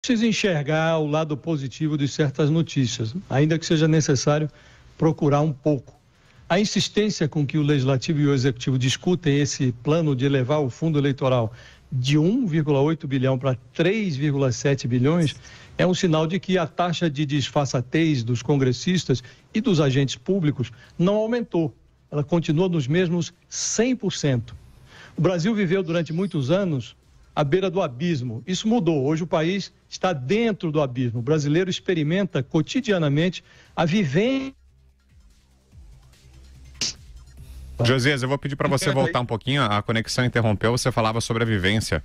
precisa enxergar o lado positivo de certas notícias, ainda que seja necessário procurar um pouco. A insistência com que o Legislativo e o Executivo discutem esse plano de elevar o fundo eleitoral de 1,8 bilhão para 3,7 bilhões é um sinal de que a taxa de disfarçatez dos congressistas e dos agentes públicos não aumentou. Ela continua nos mesmos 100%. O Brasil viveu durante muitos anos à beira do abismo. Isso mudou. Hoje o país está dentro do abismo. O brasileiro experimenta cotidianamente a vivência. Josias, eu vou pedir para você voltar um pouquinho. A conexão interrompeu. Você falava sobre a vivência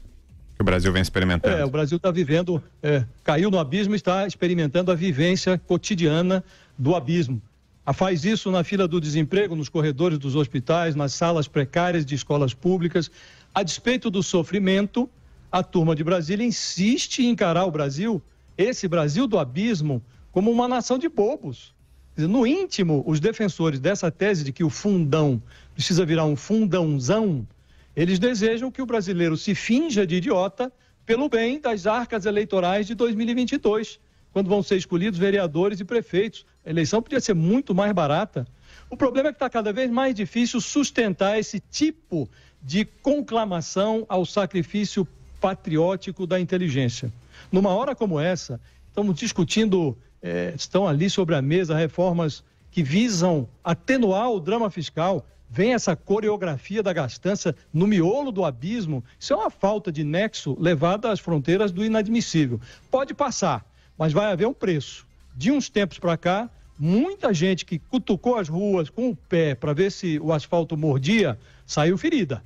que o Brasil vem experimentando. É, o Brasil está vivendo, é, caiu no abismo, está experimentando a vivência cotidiana do abismo. A faz isso na fila do desemprego, nos corredores dos hospitais, nas salas precárias de escolas públicas, a despeito do sofrimento, a turma de Brasília insiste em encarar o Brasil, esse Brasil do abismo, como uma nação de bobos. No íntimo, os defensores dessa tese de que o fundão precisa virar um fundãozão, eles desejam que o brasileiro se finja de idiota pelo bem das arcas eleitorais de 2022, quando vão ser escolhidos vereadores e prefeitos. A eleição podia ser muito mais barata. O problema é que está cada vez mais difícil sustentar esse tipo de conclamação ao sacrifício patriótico da inteligência. Numa hora como essa, estamos discutindo, eh, estão ali sobre a mesa reformas que visam atenuar o drama fiscal. Vem essa coreografia da gastança no miolo do abismo. Isso é uma falta de nexo levada às fronteiras do inadmissível. Pode passar, mas vai haver um preço. De uns tempos para cá, muita gente que cutucou as ruas com o pé para ver se o asfalto mordia saiu ferida.